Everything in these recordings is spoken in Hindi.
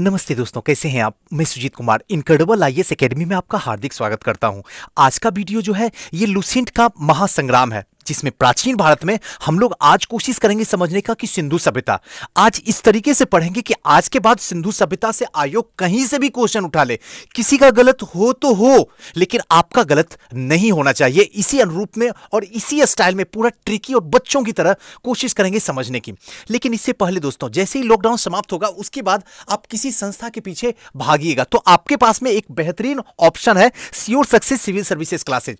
नमस्ते दोस्तों कैसे हैं आप मैं Sujeet Kumar incredible I S academy में आपका हार्दिक स्वागत करता हूं आज का वीडियो जो है ये लुसेंट का महासंग्राम है जिसमें प्राचीन भारत में हम लोग आज कोशिश करेंगे समझने का कि सिंधु सभ्यता आज इस तरीके से पढ़ेंगे कि आज के बाद सिंधु सभ्यता से आयोग कहीं से भी क्वेश्चन उठा ले किसी का गलत हो तो हो लेकिन आपका गलत नहीं होना चाहिए इसी अनुरूप में और इसी स्टाइल में पूरा ट्रिकी और बच्चों की तरह कोशिश करेंगे समझने की लेकिन इससे पहले दोस्तों जैसे ही लॉकडाउन समाप्त होगा उसके बाद आप किसी संस्था के पीछे भागिएगा तो आपके पास में एक बेहतरीन ऑप्शन है sure success civil services classes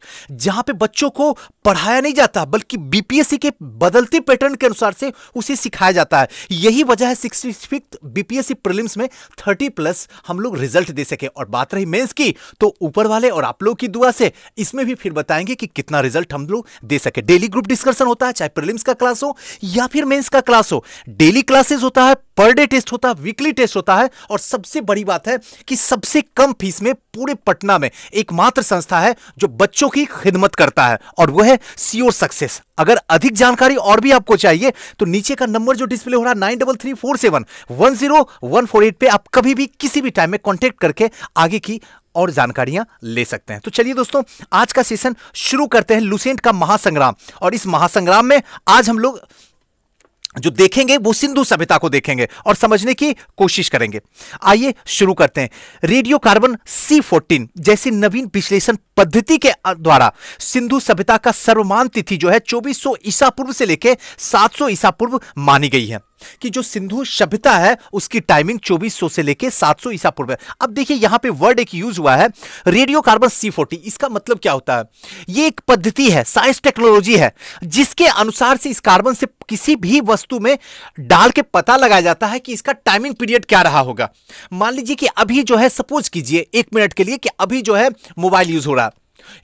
जहां पे बच्चों को पढ़ाया नहीं जाता था बल्कि बीपीएससी के बदलते पैटर्न के अनुसार से उसे सिखाया जाता है यही वजह है सिक्सटी फिफ्थ बीपीएससी प्रिलिम्स में थर्टी प्लस हम लोग रिजल्ट दे सके और बात रही मेंस की तो ऊपर वाले और आप लोग की दुआ से इसमें भी फिर बताएंगे कि कितना रिजल्ट हम लोग दे सके डेली ग्रुप डिस्कशन होता है चाहे प्रिलिम्स का क्लास हो या फिर मेन्स का क्लास हो डेली क्लासेज होता है पर डे टेस्ट होता है वीकली टेस्ट होता है और सबसे बड़ी बात है कि सबसे कम फीस में पूरे पटना में एकमात्र संस्था है जो बच्चों की खिदमत करता है और वह है सियोर सक्सेस अगर अधिक जानकारी और भी आपको चाहिए तो नीचे का नंबर जो डिस्प्ले हो रहा है nine double three four seven one zero one four eight पे आप कभी भी किसी भी टाइम में कॉन्टेक्ट करके आगे की और जानकारियां ले सकते हैं तो चलिए दोस्तों आज का सेशन शुरू करते हैं लुसेंट का महासंग्राम और इस महासंग्राम में आज हम लोग जो देखेंगे वो सिंधु सभ्यता को देखेंगे और समझने की कोशिश करेंगे आइए शुरू करते हैं रेडियो कार्बन सी फोर्टीन जैसी नवीन विश्लेषण पद्धति के द्वारा सिंधु सभ्यता का सर्वमान तिथि जो है 2400 ईसा पूर्व से लेकर 700 ईसा पूर्व मानी गई है कि जो सिंधु सभ्यता है उसकी टाइमिंग 2400 से लेके 700 ईसा पूर्व है अब देखिए यहां पे वर्ड एक यूज हुआ है रेडियो कार्बन सी फोर्टी इसका मतलब क्या होता है ये एक पद्धति है साइंस टेक्नोलॉजी है जिसके अनुसार से इस कार्बन से किसी भी वस्तु में डाल के पता लगाया जाता है कि इसका टाइमिंग पीरियड क्या रहा होगा मान लीजिए कि अभी जो है सपोज कीजिए एक मिनट के लिए कि अभी जो है मोबाइल यूज हो रहा है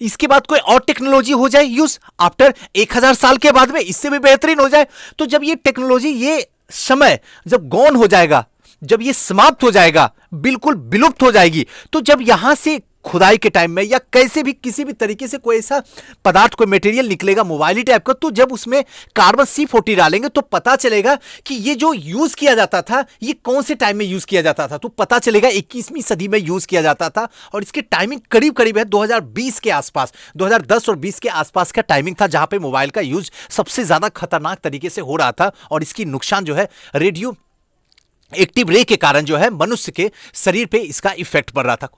इसके बाद कोई और टेक्नोलॉजी हो जाए यूज आफ्टर एक हजार साल के बाद में इससे भी बेहतरीन हो जाए तो जब ये टेक्नोलॉजी ये समय जब गौन हो जाएगा जब ये समाप्त हो जाएगा बिल्कुल विलुप्त हो जाएगी तो जब यहां से खुदाई के टाइम में या कैसे भी किसी भी तरीके से कोई ऐसा पदार्थ कोई मटेरियल निकलेगा मोबाइल ही टाइप का तो जब उसमें कार्बन सी फोर्टी डालेंगे तो पता चलेगा कि ये जो यूज़ किया जाता था ये कौन से टाइम में यूज़ किया जाता था तो पता चलेगा इक्कीसवीं सदी में यूज़ किया जाता था और इसकी टाइमिंग करीब करीब है दो के आसपास दो और बीस के आसपास का टाइमिंग था जहाँ पर मोबाइल का यूज सबसे ज़्यादा खतरनाक तरीके से हो रहा था और इसकी नुकसान जो है रेडियो एक्टिव रे के कारण जो है मनुष्य के शरीर पे इसका इफेक्ट पड़ रहा था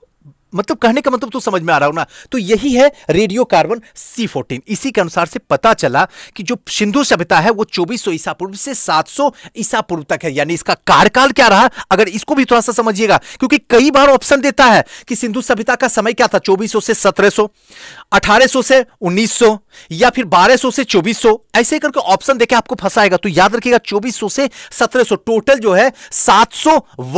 मतलब कहने का मतलब तो समझ में आ रहा हो ना तो यही है रेडियो कार्बन सी फोर्टीन इसी के अनुसार से पता चला कि जो सिंधु सभ्यता है वो 2400 ईसा पूर्व से 700 ईसा पूर्व तक है यानी इसका कार्यकाल क्या रहा अगर इसको भी थोड़ा सा समझिएगा क्योंकि कई बार ऑप्शन देता है कि सिंधु सभ्यता का समय क्या था चौबीस से सत्रह 1800 से उन्नीस या फिर बारह से चौबीस ऐसे करके ऑप्शन देके आपको फंसाएगा तो याद रखिएगा चौबीस से सत्रह टोटल जो है सात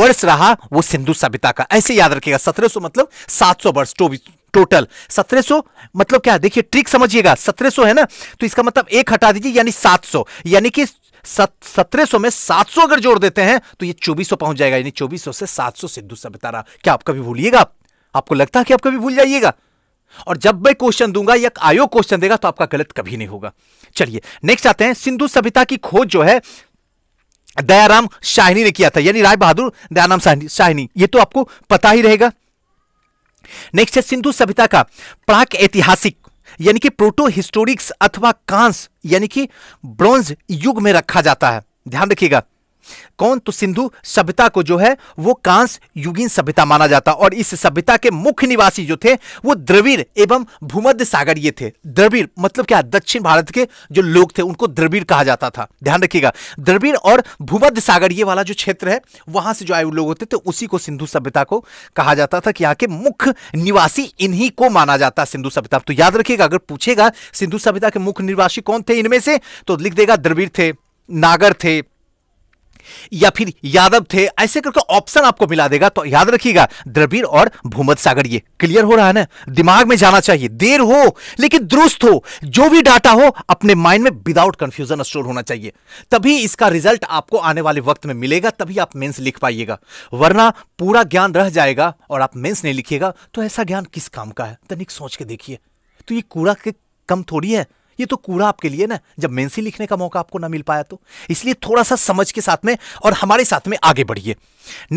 वर्ष रहा वो सिंधु सभ्यता का ऐसे याद रखिएगा सत्रह मतलब 700 वर्ष चौबीस टोटल 1700 मतलब क्या देखिए ट्रिक समझिएगा 1700 है ना तो इसका मतलब एक हटा दीजिए यानी 700 यानी कि सत्रह सौ में सात सौ अगर जोड़ देते हैं तो ये चौबीस सौ पहुंच जाएगा यानी चौबीस सौ से सात सौ सिद्धू रहा क्या आप कभी भूलिएगा आपको लगता है कि आप कभी भूल जाइएगा और जब मैं क्वेश्चन दूंगा या आयोग क्वेश्चन देगा तो आपका गलत कभी नहीं होगा चलिए नेक्स्ट आते हैं सिंधु सभ्यता की खोज जो है दयाराम शाहिनी ने किया था यानी राय बहादुर दयाराम शाहिनी ये तो आपको पता ही रहेगा नेक्स्ट है सिंधु सभ्यता का प्राक ऐतिहासिक यानी कि प्रोटो हिस्टोरिक्स अथवा कांस यानी कि ब्रॉन्ज युग में रखा जाता है ध्यान रखिएगा कौन तो सिंधु सभ्यता को जो है वो कांस युगीन सभ्यता माना जाता और इस सभ्यता के मुख्य निवासी जो थे वो द्रविड़ एवं भूमध्य सागरीय थे द्रविड़ मतलब क्या दक्षिण भारत के जो लोग थे उनको द्रविड़ कहा जाता था ध्यान रखिएगा द्रविड़ और भूमध्य ये वाला जो क्षेत्र है वहां से जो आए लोग होते थे उसी को सिंधु सभ्यता को कहा जाता था कि यहाँ के मुख्य निवासी इन्हीं को माना जाता सिंधु सभ्यता तो याद रखिएगा अगर पूछेगा सिंधु सभ्यता के मुख्य निवासी कौन थे इनमें से तो लिख देगा द्रविड़ थे नागर थे या फिर यादव थे ऐसे करके ऑप्शन आपको मिला देगा तो याद रखिएगा द्रविड़ और भूमत सागर ये क्लियर हो रहा है ना दिमाग में जाना चाहिए देर हो लेकिन दुरुस्त हो जो भी डाटा हो अपने माइंड में विदाउट कंफ्यूजन स्टोर होना चाहिए तभी इसका रिजल्ट आपको आने वाले वक्त में मिलेगा तभी आप मेंस लिख पाइएगा वरना पूरा ज्ञान रह जाएगा और आप मेंस नहीं लिखिएगा तो ऐसा ज्ञान किस काम का है तनिक सोच के देखिए तो ये कूड़ा के कम थोड़ी है ये तो कूड़ा आपके लिए ना जब मेंसी लिखने का मौका आपको ना मिल पाया तो इसलिए थोड़ा सा समझ के साथ में और हमारे साथ में आगे बढ़िए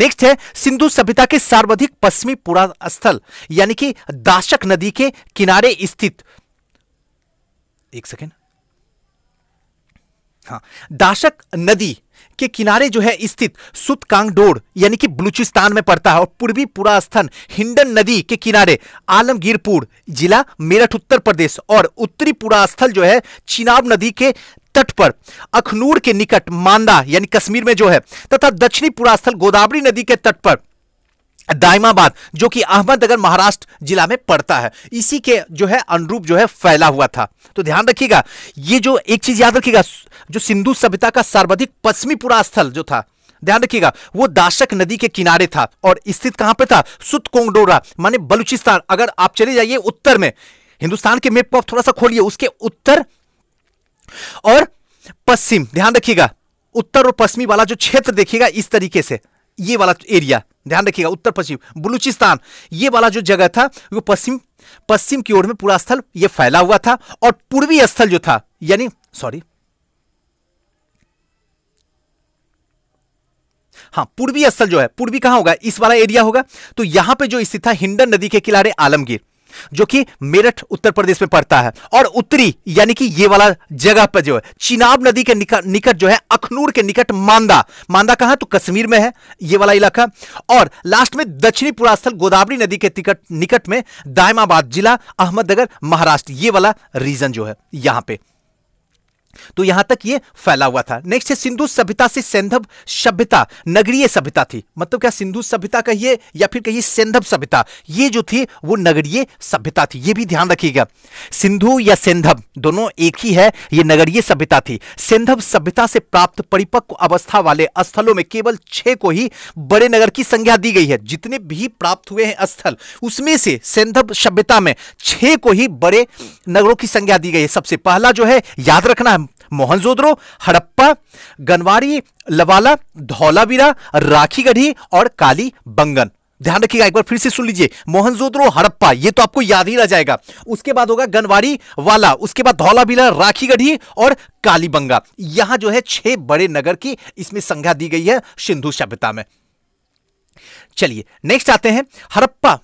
नेक्स्ट है सिंधु सभ्यता के सर्वाधिक पश्चिमी पुरा स्थल यानी कि दाशक नदी के किनारे स्थित एक सेकेंड हाँ दाशक नदी के किनारे जो है स्थित सुत कांगडोर यानी कि बलूचिस्तान में पड़ता है और पूर्वी पूरा स्थान हिंडन नदी के किनारे आलमगीरपुर जिला मेरठ उत्तर प्रदेश और उत्तरी पूरा स्थल जो है चिनाब नदी के तट पर अखनूर के निकट मांदा यानी कश्मीर में जो है तथा दक्षिणी पूरा स्थल गोदावरी नदी के तट पर दाइमाबाद जो कि अहमदनगर महाराष्ट्र जिला में पड़ता है इसी के जो है अनुरूप जो है फैला हुआ था तो ध्यान रखिएगा ये जो एक चीज याद रखिएगा जो सिंधु सभ्यता का सर्वाधिक पश्चिमी पुरा स्थल जो था ध्यान रखिएगा वो दाशक नदी के किनारे था और स्थित कहां पे था सुत कोंगडोरा माने बलूचिस्तान अगर आप चले जाइए उत्तर में हिंदुस्तान के मेप आप थोड़ा सा खोलिए उसके उत्तर और पश्चिम ध्यान रखिएगा उत्तर और पश्चिमी वाला जो क्षेत्र देखिएगा इस तरीके से ये वाला एरिया ध्यान रखिएगा उत्तर पश्चिम बलूचिस्तान ये वाला जो जगह था वो पश्चिम पश्चिम की ओर में पूरा स्थल ये फैला हुआ था और पूर्वी स्थल जो था यानी सॉरी हाँ पूर्वी स्थल जो है पूर्वी कहां होगा इस वाला एरिया होगा तो यहां पे जो स्थित था हिंडन नदी के किनारे आलमगीर जो कि मेरठ उत्तर प्रदेश में पड़ता है और उत्तरी यानी कि ये वाला जगह पर जो है चिनाब नदी के निकट जो है अखनूर के निकट मांदा मांदा कहां तो कश्मीर में है ये वाला इलाका और लास्ट में दक्षिणी पुरास्थल गोदावरी नदी के निकट निकट में दायमाबाद जिला अहमदनगर महाराष्ट्र ये वाला रीजन जो है यहां पर तो यहां तक ये फैला हुआ था नेक्स्ट है सिंधु सभ्यता से सेंधव सभ्यता नगरीय सभ्यता थी मतलब क्या सिंधु सभ्यता कहिए या फिर कहिए सेंधव सभ्यता ये जो थी वो नगरीय सभ्यता थी ये भी ध्यान रखिएगा सिंधु या सेंधव दोनों एक ही है ये नगरीय सभ्यता थी सेंधव सभ्यता से प्राप्त परिपक्व अवस्था वाले स्थलों में केवल छह को ही बड़े नगर की संज्ञा दी गई है जितने भी प्राप्त हुए हैं स्थल उसमें से सेंधव सभ्यता में छह को ही बड़े नगरों की संज्ञा दी गई है सबसे पहला जो है याद रखना है मोहनजोद्रो हड़प्पा गनवारी लवाला धौलावीरा गढ़ी और काली बंगन ध्यान रखिएगा एक बार फिर से सुन लीजिए मोहनजोद्रो हड़प्पा ये तो आपको याद ही रह जाएगा उसके बाद होगा गनवारी वाला उसके बाद राखी गढ़ी और कालीबंगा यहां जो है छह बड़े नगर की इसमें संज्ञा दी गई है सिंधु सभ्यता में चलिए नेक्स्ट आते हैं हड़प्पा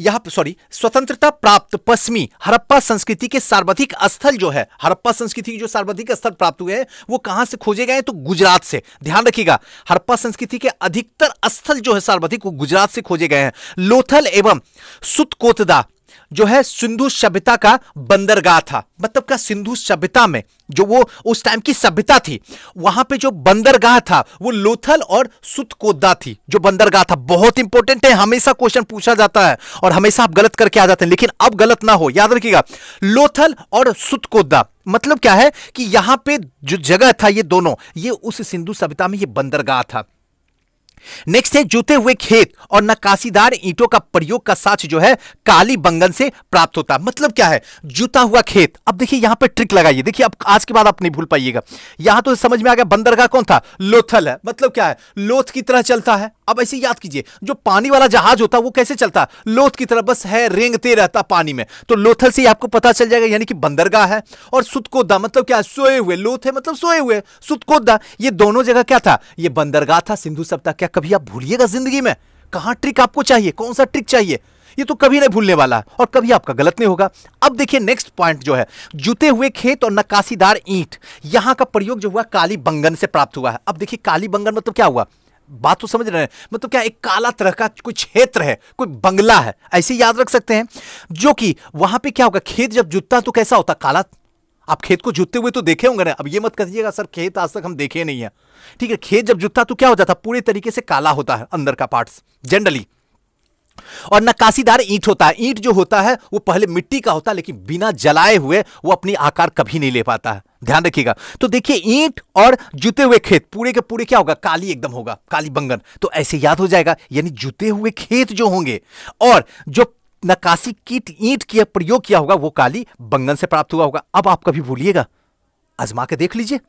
यहाँ सॉरी स्वतंत्रता प्राप्त पश्चिमी हड़प्पा संस्कृति के सर्वाधिक स्थल जो है हड़प्पा संस्कृति के जो सर्वाधिक स्थल प्राप्त हुए हैं वो कहां से खोजे गए तो गुजरात से ध्यान रखिएगा हड़प्पा संस्कृति के अधिकतर स्थल जो है सर्वाधिक वो गुजरात से खोजे गए हैं लोथल एवं सुतकोतदा जो है सिंधु सभ्यता का बंदरगाह था मतलब का सिंधु सभ्यता में जो वो उस टाइम की सभ्यता थी वहां पे जो बंदरगाह था वो लोथल और सुतकोदा थी जो बंदरगाह था बहुत इंपॉर्टेंट है हमेशा क्वेश्चन पूछा जाता है और हमेशा आप गलत करके आ जाते हैं लेकिन अब गलत ना हो याद रखिएगा लोथल और सुतकोदा मतलब क्या है कि यहां पे जो जगह था ये दोनों ये उस सिंधु सभ्यता में ये बंदरगाह था नेक्स्ट है जूते हुए खेत और नकाशीदार ईंटों का प्रयोग का साक्ष जो है काली बंगन से प्राप्त होता है मतलब क्या है जुता हुआ खेत अब देखिए यहां पर ट्रिक लगाइए देखिए अब आज के बाद आप नहीं भूल पाइएगा यहां तो समझ में आ गया बंदरगाह कौन था लोथल है मतलब क्या है लोथ की तरह चलता है अब ऐसे याद कीजिए जो पानी वाला जहाज होता है वो कैसे चलता है लोथ की तरह बस है रेंगते रहता पानी में तो लोथल से ही आपको पता चल जाएगा यानी कि बंदरगाह है और सुतकोदा मतलब क्या सोए हुए लोथ है मतलब सोए हुए सुतकोदा ये दोनों जगह क्या था ये बंदरगाह था सिंधु सप्ताह क्या कभी आप भूलिएगा जिंदगी में कहा ट्रिक आपको चाहिए कौन सा ट्रिक चाहिए ये तो कभी नहीं भूलने वाला और कभी आपका गलत नहीं होगा अब देखिए नेक्स्ट पॉइंट जो है जुते हुए खेत और नकाशीदार ईंट यहां का प्रयोग जो हुआ काली बंगन से प्राप्त हुआ है अब देखिए काली बंगन मतलब क्या हुआ बात तो समझ रहे हैं मतलब तो क्या एक काला तरह का कोई क्षेत्र है कोई बंगला है ऐसे याद रख सकते हैं जो कि वहां पे क्या होगा खेत जब जुतता तो कैसा होता काला आप खेत को जुतते हुए तो देखे होंगे ना अब ये मत कहिएगा सर खेत आज तक हम देखे नहीं है ठीक है खेत जब जुतता तो क्या हो जाता पूरे तरीके से काला होता है अंदर का पार्ट जनरली और नकाशीदार ईंट होता है ईंट जो होता है वो पहले मिट्टी का होता है लेकिन बिना जलाए हुए वो अपनी आकार कभी नहीं ले पाता है ध्यान रखिएगा तो देखिए ईंट और जुते हुए खेत पूरे के पूरे क्या होगा काली एकदम होगा काली बंगन तो ऐसे याद हो जाएगा यानी जुते हुए खेत जो होंगे और जो नकाशी कीट ईंट किया प्रयोग किया होगा वो काली बंगन से प्राप्त हुआ होगा अब आप कभी भूलिएगा आजमा के देख लीजिए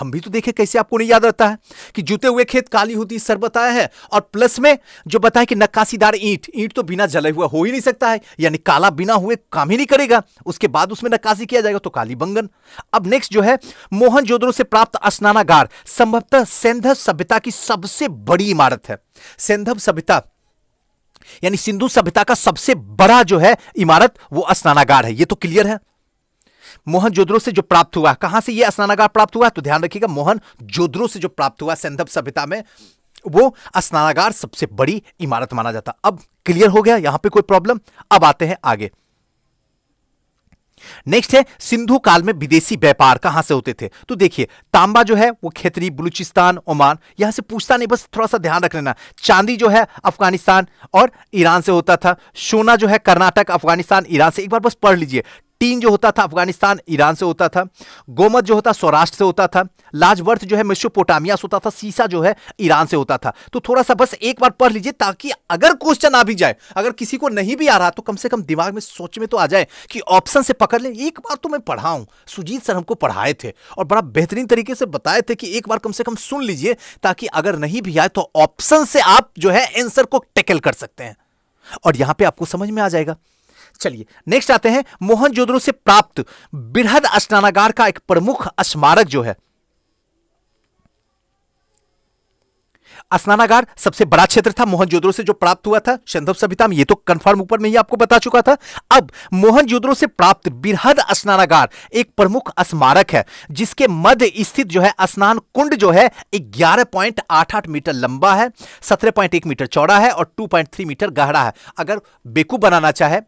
हम भी तो देखे कैसे आपको नहीं याद रहता है कि जूते हुए खेत काली होती सर बताया है और प्लस में जो बताया कि नक्काशीदार ईंट ईंट तो बिना जले हुए हो ही नहीं सकता है यानी काला बिना हुए काम ही नहीं करेगा उसके बाद उसमें नक्काशी किया जाएगा तो काली बंगन अब नेक्स्ट जो है मोहन जोधरों से प्राप्त स्नानागार संभवतः सेंधव सभ्यता की सबसे बड़ी इमारत है सेंधव सभ्यता यानी सिंधु सभ्यता का सबसे बड़ा जो है इमारत वो स्नानागार है ये तो क्लियर है मोहन जोद्रो से जो प्राप्त हुआ कहां से यह स्नानागार प्राप्त हुआ तो ध्यान रखिएगा मोहन जोद्रो से जो प्राप्त हुआ सेंधव सभ्यता में वो स्नानागार सबसे बड़ी इमारत माना जाता अब क्लियर हो गया यहां पे कोई प्रॉब्लम अब आते हैं आगे नेक्स्ट है सिंधु काल में विदेशी व्यापार कहां से होते थे तो देखिए तांबा जो है वो खेतरी बलूचिस्तान ओमान यहां से पूछता नहीं बस थोड़ा सा ध्यान रख लेना चांदी जो है अफगानिस्तान और ईरान से होता था सोना जो है कर्नाटक अफगानिस्तान ईरान से एक बार बस पढ़ लीजिए टीन जो होता था अफगानिस्तान ईरान से होता था गोमत जो होता सौराष्ट्र से होता था लाजवर्थ जो है मेसोपोटामिया से होता था सीसा जो है ईरान से होता था तो थोड़ा सा बस एक बार पढ़ लीजिए ताकि अगर क्वेश्चन आ भी जाए अगर किसी को नहीं भी आ रहा तो कम से कम दिमाग में सोच में तो आ जाए कि ऑप्शन से पकड़ लें एक बार तो मैं पढ़ाऊँ सुजीत सर हमको पढ़ाए थे और बड़ा बेहतरीन तरीके से बताए थे कि एक बार कम से कम सुन लीजिए ताकि अगर नहीं भी आए तो ऑप्शन से आप जो है आंसर को टैकल कर सकते हैं और यहां पे आपको समझ में आ जाएगा चलिए नेक्स्ट आते हैं मोहनजोदड़ो से प्राप्त बृहद स्नानागार का एक प्रमुख स्मारक जो है स्नानागार सबसे बड़ा क्षेत्र था मोहनजोदड़ो से जो प्राप्त हुआ था संधव सभ्यता में यह तो कंफर्म ऊपर में ही आपको बता चुका था अब मोहनजोदड़ो से प्राप्त बृहद स्नानागार एक प्रमुख स्मारक है जिसके मध्य स्थित जो है स्नान कुंड जो है ग्यारह पॉइंट आठ आठ मीटर लंबा है सत्रह पॉइंट एक मीटर चौड़ा है और टू पॉइंट थ्री मीटर गहरा है अगर बेकू बनाना चाहे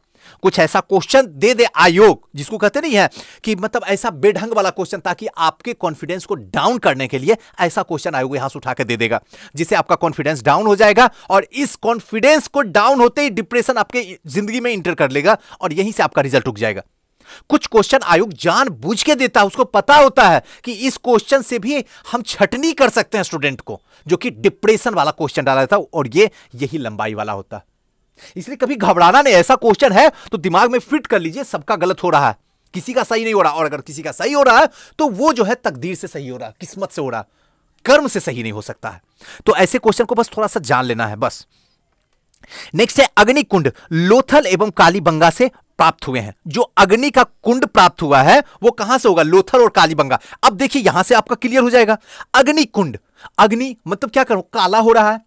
कुछ ऐसा क्वेश्चन दे दे आयोग जिसको कहते नहीं है कि मतलब ऐसा बेढंग वाला क्वेश्चन ताकि आपके कॉन्फिडेंस को डाउन करने के लिए ऐसा क्वेश्चन आयोग यहां से उठा के दे देगा जिससे आपका कॉन्फिडेंस डाउन हो जाएगा और इस कॉन्फिडेंस को डाउन होते ही डिप्रेशन आपके जिंदगी में इंटर कर लेगा और यहीं से आपका रिजल्ट रुक जाएगा कुछ क्वेश्चन आयोग जान बुझ के देता है उसको पता होता है कि इस क्वेश्चन से भी हम छटनी कर सकते हैं स्टूडेंट को जो कि डिप्रेशन वाला क्वेश्चन डाला था और ये यही लंबाई वाला होता है इसलिए कभी घबराना नहीं ऐसा क्वेश्चन है तो दिमाग में फिट कर लीजिए सबका गलत हो रहा है किसी का सही नहीं हो रहा और अगर किसी का सही हो रहा है तो वो जो है तकदीर से सही हो रहा है किस्मत से हो रहा है कर्म से सही नहीं हो सकता है तो ऐसे क्वेश्चन को बस थोड़ा सा जान लेना है बस नेक्स्ट है अग्नि कुंड लोथल एवं कालीबंगा से प्राप्त हुए हैं जो अग्नि का कुंड प्राप्त हुआ है वो कहां से होगा लोथल और कालीबंगा अब देखिए यहां से आपका क्लियर हो जाएगा अग्नि कुंड अग्नि मतलब क्या करूं काला हो रहा है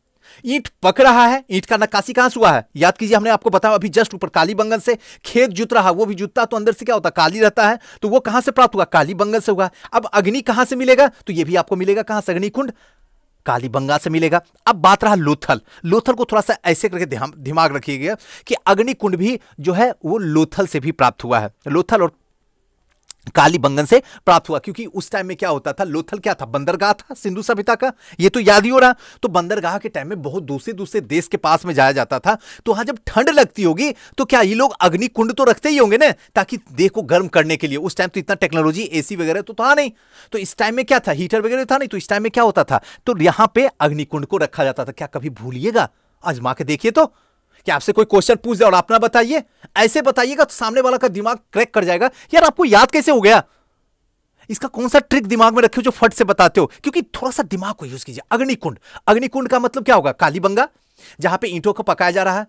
ईंट पक रहा है ईंट का नक्काशी कहां से हुआ है याद कीजिए हमने आपको बताया अभी जस्ट ऊपर काली बंगन से खेत जुत रहा वो भी जुतता तो अंदर से क्या होता काली रहता है तो वो कहां से प्राप्त हुआ काली बंगन से हुआ अब अग्नि कहां से मिलेगा तो ये भी आपको मिलेगा कहां से अग्निकुंड काली बंगा से मिलेगा अब बात रहा लोथल लोथल को थोड़ा सा ऐसे करके दिमाग रखिएगा कि अग्निकुंड भी जो है वो लोथल से भी प्राप्त हुआ है लोथल और काली बंगन से प्राप्त हुआ क्योंकि उस टाइम में क्या होता था लोथल क्या था बंदरगाह था सिंधु सभ्यता का ये तो याद ही हो रहा तो बंदरगाह के टाइम में बहुत दूसरे दूसरे देश के पास में जाया जाता था तो वहां जब ठंड लगती होगी तो क्या ये लोग अग्नि कुंड तो रखते ही होंगे ना ताकि देह को गर्म करने के लिए उस टाइम तो इतना टेक्नोलॉजी एसी वगैरह तो था नहीं तो इस टाइम में क्या था हीटर वगैरह था नहीं तो इस टाइम में क्या होता था तो यहां पर अग्निकुंड को रखा जाता था क्या कभी भूलिएगा आजमा के देखिए तो कि आपसे कोई क्वेश्चन पूछ दे और आप ना बताइए ऐसे बताइएगा तो सामने वाला का दिमाग क्रैक कर जाएगा यार आपको याद कैसे हो गया इसका कौन सा ट्रिक दिमाग में रखे हो जो फट से बताते हो क्योंकि थोड़ा सा दिमाग को यूज कीजिए अग्निकुंड अग्निकुंड का मतलब क्या होगा कालीबंगा जहां पे ईंटों को पकाया जा रहा है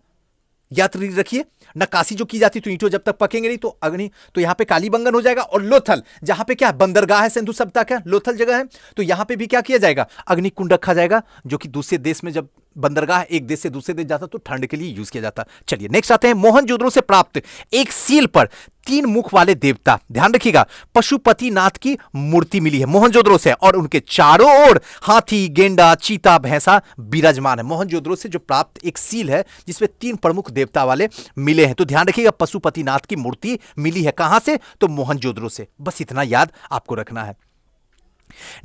याद रखिए नक्काशी जो की जाती तो ईंटों जब तक पकेंगे नहीं तो अग्नि तो यहां पे काली बंगन हो जाएगा और लोथल जहां पे क्या बंदरगाह है सिंधु सभ्यता का लोथल जगह है तो यहां पे भी क्या किया जाएगा अग्नि कुंड रखा जाएगा जो कि दूसरे देश में जब बंदरगाह एक देश से दूसरे देश जाता तो ठंड के लिए यूज किया जाता चलिए नेक्स्ट आते हैं मोहनजोदड़ो से प्राप्त एक सील पर तीन मुख वाले देवता ध्यान रखिएगा पशुपति नाथ की मूर्ति मिली है मोहनजोद्रो से और उनके चारों ओर हाथी गेंडा चीता भैंसा विराजमान है मोहनजोद्रो से जो प्राप्त एक सील है जिसमें तीन प्रमुख देवता वाले मिले मिले हैं तो ध्यान रखिएगा पशुपतिनाथ की मूर्ति मिली है कहां से तो मोहनजोदड़ो से बस इतना याद आपको रखना है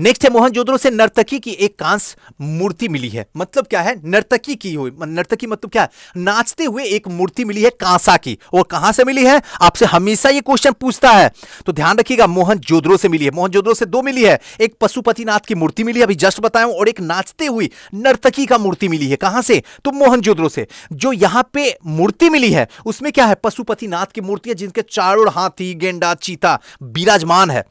नेक्स्ट है मोहनजोदड़ो से नर्तकी की एक कांस मूर्ति मिली है मतलब क्या है नर्तकी की हुई नर्तकी मतलब क्या है नाचते हुए एक मूर्ति मिली है कांसा की वो कहां से मिली है आपसे हमेशा ये क्वेश्चन पूछता है तो ध्यान रखिएगा मोहनजोदड़ो से मिली है मोहनजोदड़ो से दो मिली है एक पशुपतिनाथ की मूर्ति मिली है अभी जस्ट बताया और एक नाचते हुई नर्तकी का मूर्ति मिली है कहां से तो मोहनजोदड़ो से जो यहां पर मूर्ति मिली है उसमें क्या है पशुपतिनाथ की मूर्ति है जिनके चारों हाथी गेंडा चीता विराजमान है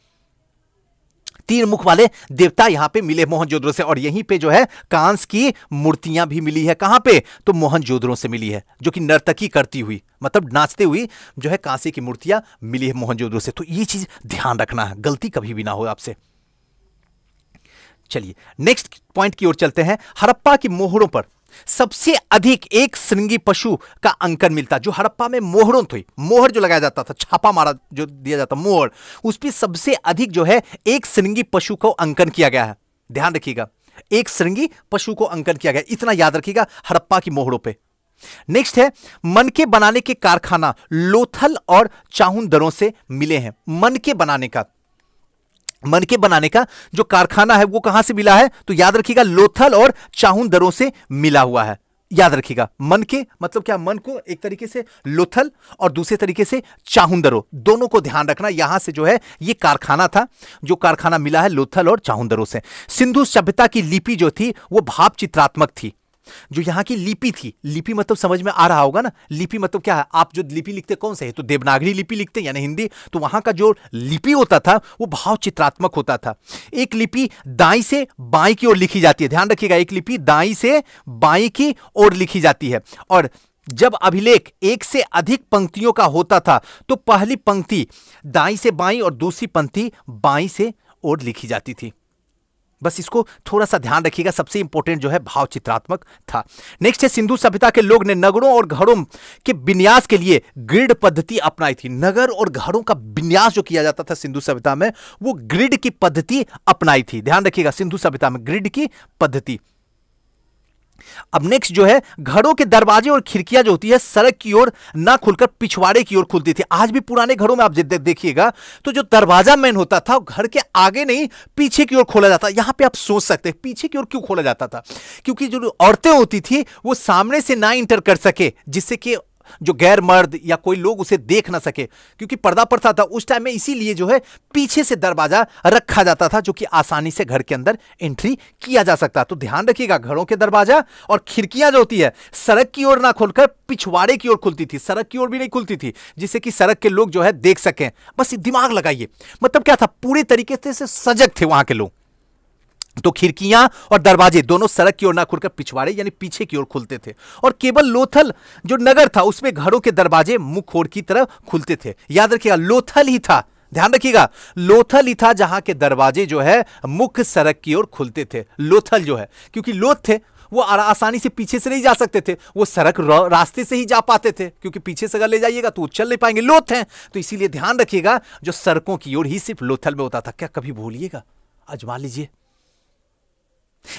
तीन मुख वाले देवता यहां पे मिले मोहनजोदड़ो से और यहीं पे जो है कांस की मूर्तियां भी मिली है कहां पे तो मोहनजोद्रो से मिली है जो कि नर्तकी करती हुई मतलब नाचते हुई जो है कांसे की मूर्तियां मिली है मोहनजोद्रो से तो ये चीज ध्यान रखना है गलती कभी भी ना हो आपसे चलिए नेक्स्ट पॉइंट की ओर चलते हैं हड़प्पा की मोहरों पर सबसे अधिक एक श्रृंगी पशु का अंकन मिलता जो हड़प्पा में मोहरों थी मोहर जो लगाया जाता था छापा मारा जो दिया जाता मोहर उस पर सबसे अधिक जो है एक श्रृंगी पशु को अंकन किया गया है ध्यान रखिएगा एक श्रृंगी पशु को अंकन किया गया इतना याद रखिएगा हड़प्पा की मोहरों पर नेक्स्ट है मन के बनाने के कारखाना लोथल और चाहुन दरों से मिले हैं मन के बनाने का मन के बनाने का जो कारखाना है वो कहां से मिला है तो याद रखिएगा लोथल और चाहुन दरों से मिला हुआ है याद रखिएगा मन के मतलब क्या मन को एक तरीके से लोथल और दूसरे तरीके से चाहुंदरो दोनों को ध्यान रखना यहां से जो है ये कारखाना था जो कारखाना मिला है लोथल और चाहुंदरों से सिंधु सभ्यता की लिपि जो थी वो भाव चित्रात्मक थी जो यहाँ की लिपि थी लिपि मतलब समझ में आ रहा होगा ना लिपि मतलब क्या है आप जो लिपि लिखते कौन सा है तो देवनागरी लिपि लिखते हैं यानी हिंदी तो वहाँ का जो लिपि होता था वो भाव चित्रात्मक होता था एक लिपि दाई से बाई की ओर लिखी जाती है ध्यान रखिएगा एक लिपि दाई से बाई की ओर लिखी जाती है और जब अभिलेख एक से अधिक पंक्तियों का होता था तो पहली पंक्ति दाई से बाई और दूसरी पंक्ति बाई से ओर लिखी जाती थी बस इसको थोड़ा सा ध्यान रखिएगा सबसे इंपॉर्टेंट जो है भाव चित्रात्मक था नेक्स्ट है सिंधु सभ्यता के लोग ने नगरों और घरों के विन्यास के लिए ग्रिड पद्धति अपनाई थी नगर और घरों का विन्यास जो किया जाता था सिंधु सभ्यता में वो ग्रिड की पद्धति अपनाई थी ध्यान रखिएगा सिंधु सभ्यता में ग्रिड की पद्धति अब नेक्स्ट जो है घरों के दरवाजे और खिड़कियां जो होती है सड़क की ओर ना खुलकर पिछवाड़े की ओर खुलती थी आज भी पुराने घरों में आप दे, देखिएगा तो जो दरवाजा मेन होता था घर के आगे नहीं पीछे की ओर खोला जाता यहां पे आप सोच सकते हैं पीछे की ओर क्यों खोला जाता था क्योंकि जो औरतें होती थी वो सामने से ना इंटर कर सके जिससे कि जो गैर मर्द या कोई लोग उसे देख ना सके क्योंकि पर्दा पड़ता था उस टाइम में इसीलिए जो है पीछे से दरवाजा रखा जाता था जो कि आसानी से घर के अंदर एंट्री किया जा सकता तो ध्यान रखिएगा घरों के दरवाजा और खिड़कियां जो होती है सड़क की ओर ना खोलकर पिछवाड़े की ओर खुलती थी सड़क की ओर भी नहीं खुलती थी जिससे कि सड़क के लोग जो है देख सकें बस दिमाग लगाइए मतलब क्या था पूरे तरीके से सजग थे वहां के लोग तो खिड़कियां और दरवाजे दोनों सड़क की ओर ना खुलकर पिछवाड़े यानी पीछे की ओर खुलते थे और केवल लोथल जो नगर था उसमें घरों के दरवाजे मुखोर की तरफ खुलते थे याद रखिएगा लोथल ही था ध्यान रखिएगा लोथल ही था जहां के दरवाजे जो है मुख्य सड़क की ओर खुलते थे लोथल जो है क्योंकि लोथ थे वो आसानी से पीछे से नहीं जा सकते थे वो सड़क रास्ते से ही जा पाते थे क्योंकि पीछे से अगर ले जाइएगा तो वो चल नहीं पाएंगे लोथ हैं तो इसीलिए ध्यान रखिएगा जो सड़कों की ओर ही सिर्फ लोथल में होता था क्या कभी भूलिएगा आजमा लीजिए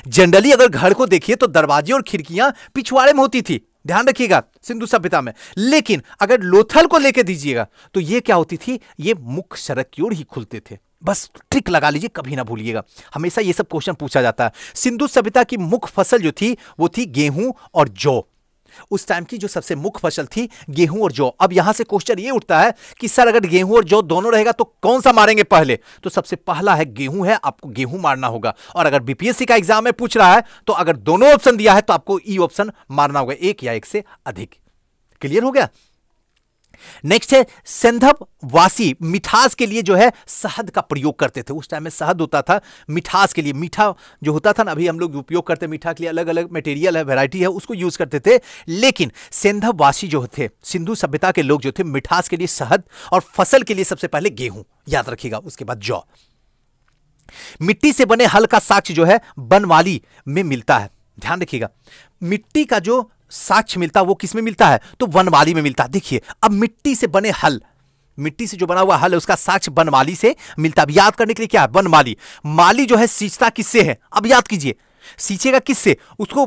जनरली अगर घर को देखिए तो दरवाजे और खिड़कियां पिछवाड़े में होती थी ध्यान रखिएगा सिंधु सभ्यता में लेकिन अगर लोथल को लेकर दीजिएगा तो ये क्या होती थी ये मुख्य सड़क की ओर ही खुलते थे बस ट्रिक लगा लीजिए कभी ना भूलिएगा हमेशा ये सब क्वेश्चन पूछा जाता है सिंधु सभ्यता की मुख्य फसल जो थी वो थी गेहूं और जौ उस टाइम की जो सबसे मुख्य फसल थी गेहूं और जौ अब यहां से क्वेश्चन ये उठता है कि सर अगर गेहूं और जौ दोनों रहेगा तो कौन सा मारेंगे पहले तो सबसे पहला है गेहूं है आपको गेहूं मारना होगा और अगर बीपीएससी का एग्जाम में पूछ रहा है तो अगर दोनों ऑप्शन दिया है तो आपको ई e ऑप्शन मारना होगा एक या एक से अधिक क्लियर हो गया नेक्स्ट है सेंधव वासी मिठास के लिए जो है शहद का प्रयोग करते थे उस टाइम में शहद होता था मिठास के लिए मीठा जो होता था ना अभी हम लोग उपयोग करते मीठा के लिए अलग अलग मटेरियल है वैरायटी है उसको यूज करते थे लेकिन सेंधव वासी जो थे सिंधु सभ्यता के लोग जो थे मिठास के लिए शहद और फसल के लिए सबसे पहले गेहूं याद रखिएगा उसके बाद जौ मिट्टी से बने हल का साक्ष्य जो है बनवाली में मिलता है ध्यान रखिएगा मिट्टी का जो साक्ष्य मिलता वो किसमें मिलता है तो वनवाली में मिलता देखिए अब मिट्टी से बने हल मिट्टी से जो बना हुआ हल है उसका साक्ष्य बनमाली से मिलता अब याद करने के लिए क्या है बनमाली माली जो है सींचता किससे है अब याद कीजिए सींचेगा किससे उसको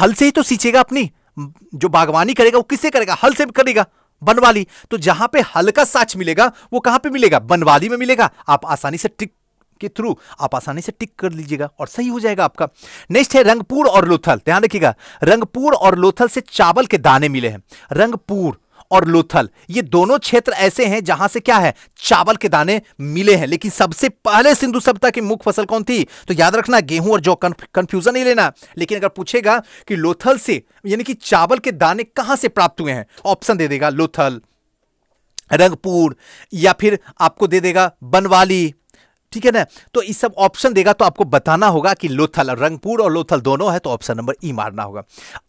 हल से ही तो सींचेगा अपनी जो बागवानी करेगा वो किससे करेगा हल से करेगा बनवाली तो जहां पे हल का साक्ष्य मिलेगा वो कहां पे मिलेगा बनवाली में मिलेगा आप आसानी से ट्रिक के थ्रू आप आसानी से टिक कर लीजिएगा और सही हो जाएगा आपका नेक्स्ट है रंगपुर और लोथल ध्यान रखिएगा रंगपुर और लोथल से चावल के दाने मिले हैं रंगपुर और लोथल ये दोनों क्षेत्र ऐसे हैं जहां से क्या है चावल के दाने मिले हैं लेकिन सबसे पहले सिंधु सभ्यता की मुख्य फसल कौन थी तो याद रखना गेहूं और जौ कंफ्यूजन नहीं लेना लेकिन अगर पूछेगा कि लोथल से यानी कि चावल के दाने कहां से प्राप्त हुए हैं ऑप्शन दे देगा लोथल रंगपुर या फिर आपको दे देगा बनवाली ठीक है ना तो इस सब ऑप्शन देगा तो आपको बताना होगा कि लोथल रंगपुर और लोथल दोनों है तो ऑप्शन नंबर ई मारना होगा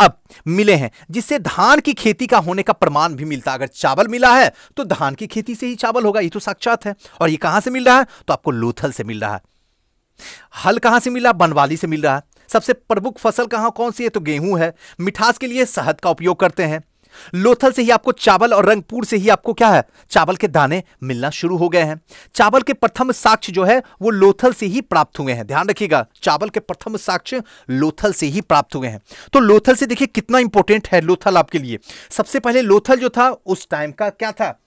अब मिले हैं जिससे धान की खेती का होने का प्रमाण भी मिलता है अगर चावल मिला है तो धान की खेती से ही चावल होगा ये तो साक्षात है और ये कहां से मिल रहा है तो आपको लोथल से मिल रहा है हल कहां से मिला बनवाली से मिल रहा है सबसे प्रमुख फसल कहां कौन सी है तो गेहूं है मिठास के लिए शहद का उपयोग करते हैं लोथल से ही आपको चावल और रंगपुर से ही आपको क्या है चावल के दाने मिलना शुरू हो गए हैं चावल के प्रथम साक्ष्य जो है वो लोथल से ही प्राप्त हुए हैं ध्यान रखिएगा चावल के प्रथम साक्ष्य लोथल से ही प्राप्त हुए हैं तो लोथल से देखिए कितना इंपॉर्टेंट है लोथल आपके लिए सबसे पहले लोथल जो था उस टाइम का क्या था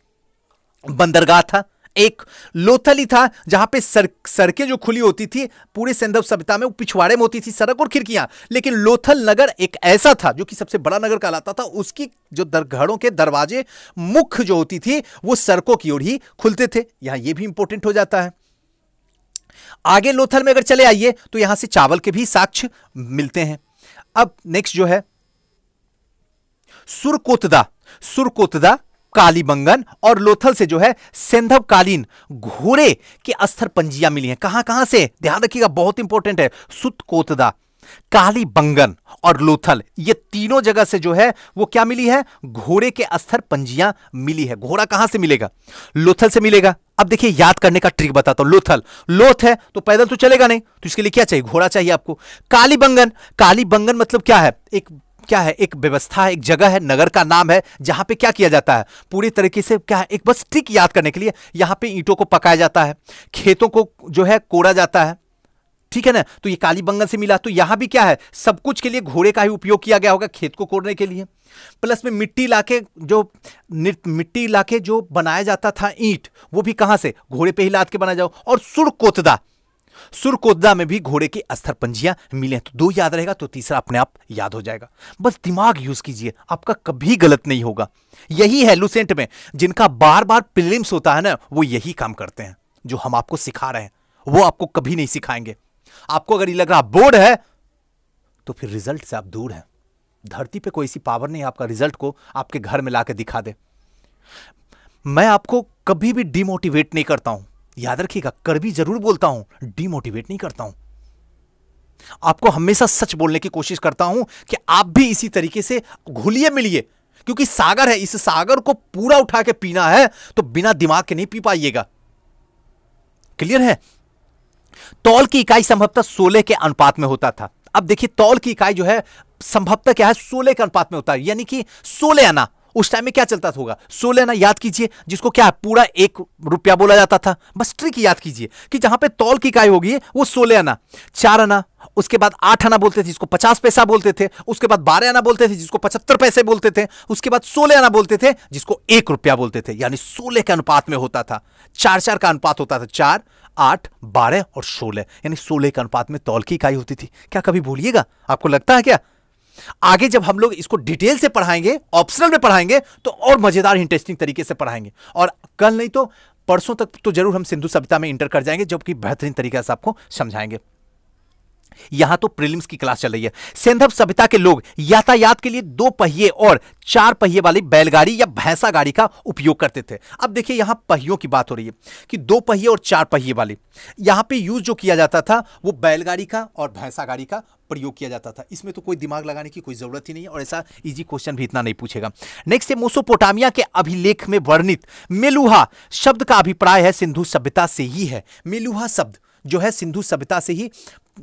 बंदरगाह था एक लोथली था जहां पे सर, सड़कें जो खुली होती थी पूरे सिंधव सभ्यता में वो पिछवाड़े में होती थी सड़क और खिड़कियां लेकिन लोथल नगर एक ऐसा था जो कि सबसे बड़ा नगर कहलाता था उसकी जो दर, घरों के दरवाजे मुख्य जो होती थी वो सड़कों की ओर ही खुलते थे यहां ये भी इंपॉर्टेंट हो जाता है आगे लोथल में अगर चले आइए तो यहां से चावल के भी साक्ष्य मिलते हैं अब नेक्स्ट जो है सुरकोतदा सुरकोतदा कालीबंगन और लोथल से जो है सेंधव कालीन घोड़े के अस्थर पंजिया मिली हैं कहां कहां से ध्यान रखिएगा बहुत इंपॉर्टेंट है सुत कोतदा और लोथल ये तीनों जगह से जो है वो क्या मिली है घोड़े के अस्थर पंजिया मिली है घोड़ा कहां से मिलेगा लोथल से मिलेगा अब देखिए याद करने का ट्रिक बताता हूं लोथल लोथ है तो पैदल तो चलेगा नहीं तो इसके लिए क्या चाहिए घोड़ा चाहिए आपको कालीबंगन कालीबंगन मतलब क्या है एक क्या है एक व्यवस्था है एक जगह है नगर का नाम है जहां पे क्या किया जाता है पूरी तरीके से क्या है एक बस ट्रिक याद करने के लिए यहां पे ईंटों को पकाया जाता है खेतों को जो है कोड़ा जाता है ठीक है ना तो ये काली बंगल से मिला तो यहां भी क्या है सब कुछ के लिए घोड़े का ही उपयोग किया गया होगा खेत को कोड़ने के लिए प्लस में मिट्टी लाके जो मिट्टी लाके जो बनाया जाता था ईंट वो भी कहां से घोड़े पे ही लाद के बनाया जाओ और सुर कोतदा सुरकोदा में भी घोड़े के अस्थर पंजियां मिले तो दो याद रहेगा तो तीसरा अपने आप याद हो जाएगा बस दिमाग यूज कीजिए आपका कभी गलत नहीं होगा यही है लुसेंट में जिनका बार बार प्रिलिम्स होता है ना वो यही काम करते हैं जो हम आपको सिखा रहे हैं वो आपको कभी नहीं सिखाएंगे आपको अगर ये लग रहा बोर्ड है तो फिर रिजल्ट से आप दूर हैं धरती पे कोई ऐसी पावर नहीं आपका रिजल्ट को आपके घर में ला दिखा दे मैं आपको कभी भी डिमोटिवेट नहीं करता हूं याद रखिएगा कड़वी जरूर बोलता हूं डिमोटिवेट नहीं करता हूं आपको हमेशा सच बोलने की कोशिश करता हूं कि आप भी इसी तरीके से घुलिए मिलिए क्योंकि सागर है इस सागर को पूरा उठा के पीना है तो बिना दिमाग के नहीं पी पाइएगा क्लियर है तौल की इकाई संभवतः सोलह के अनुपात में होता था अब देखिए तौल की इकाई जो है संभवतः क्या है सोलह के अनुपात में होता है यानी कि सोलह आना उस टाइम में क्या चलता होगा सोलह ना याद कीजिए जिसको क्या पूरा एक रुपया बोला जाता था बस ट्रिक याद कीजिए कि जहां पे तौल की काय होगी वो सोलह आना चार आना उसके बाद आठ आना बोलते थे जिसको पचास पैसा बोलते थे उसके बाद बारह आना बोलते थे जिसको पचहत्तर पैसे बोलते थे उसके बाद सोलह आना बोलते थे जिसको एक रुपया बोलते थे यानी सोलह के अनुपात में होता था चार चार का अनुपात होता था चार आठ बारह और सोलह यानी सोलह के अनुपात में तौल की इकाई होती थी क्या कभी भूलिएगा आपको लगता है क्या आगे जब हम लोग इसको डिटेल से पढ़ाएंगे ऑप्शनल में पढ़ाएंगे तो और मजेदार इंटरेस्टिंग तरीके से पढ़ाएंगे और कल नहीं तो परसों तक तो जरूर हम सिंधु सभ्यता में इंटर कर जाएंगे जबकि बेहतरीन तरीके से आपको समझाएंगे यहां तो प्रीलिम्स की क्लास चल रही है सेंधव सभ्यता के लोग यातायात के लिए दो पहिए और चार पहिए वाली बैलगाड़ी या भैंसा गाड़ी का उपयोग करते थे अब देखिए यहां पहियों की बात हो रही है कि दो पहिए और चार पहिए वाली यहां पे यूज जो किया जाता था वो बैलगाड़ी का और भैंसा गाड़ी का प्रयोग किया जाता था इसमें तो कोई दिमाग लगाने की कोई जरूरत ही नहीं है और ऐसा इजी क्वेश्चन भी इतना नहीं पूछेगा नेक्स्ट है मोसोपोटामिया के अभिलेख में वर्णित मेलुहा शब्द का अभिप्राय है सिंधु सभ्यता से ही है मेलुहा शब्द जो है सिंधु सभ्यता से ही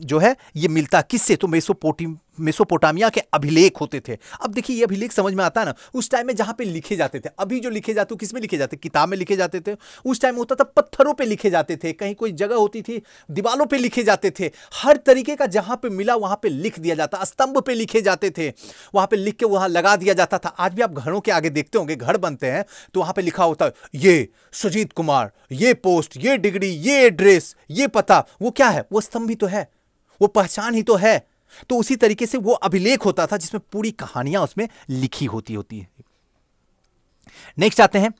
जो है ये मिलता किससे तो मेसोपोटी मेसोपोटामिया के अभिलेख होते थे अब देखिए ये अभिलेख समझ में आता है ना उस टाइम में जहाँ पे लिखे जाते थे अभी जो लिखे जाते किस में लिखे जाते किताब में लिखे जाते थे उस टाइम होता था पत्थरों पे लिखे जाते थे कहीं कोई जगह होती थी दीवालों पे लिखे जाते थे हर तरीके का जहाँ पे मिला वहाँ पे लिख दिया जाता स्तंभ पे लिखे जाते थे वहाँ पे लिख के वहाँ लगा दिया जाता था आज भी आप घरों के आगे देखते होंगे घर बनते हैं तो वहाँ पर लिखा होता है ये सुजीत कुमार ये पोस्ट ये डिग्री ये एड्रेस ये पता वो क्या है वो स्तंभ भी तो है वो पहचान ही तो है तो उसी तरीके से वो अभिलेख होता था जिसमें पूरी कहानियां उसमें लिखी होती होती है नेक्स्ट आते हैं